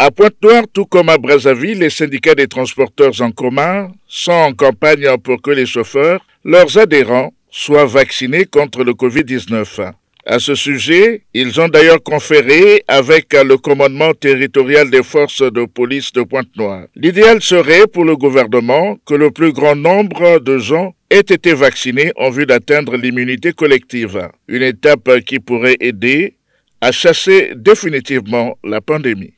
À Pointe-Noire, tout comme à Brazzaville, les syndicats des transporteurs en commun sont en campagne pour que les chauffeurs, leurs adhérents, soient vaccinés contre le Covid-19. À ce sujet, ils ont d'ailleurs conféré avec le commandement territorial des forces de police de Pointe-Noire. L'idéal serait pour le gouvernement que le plus grand nombre de gens aient été vaccinés en vue d'atteindre l'immunité collective, une étape qui pourrait aider à chasser définitivement la pandémie.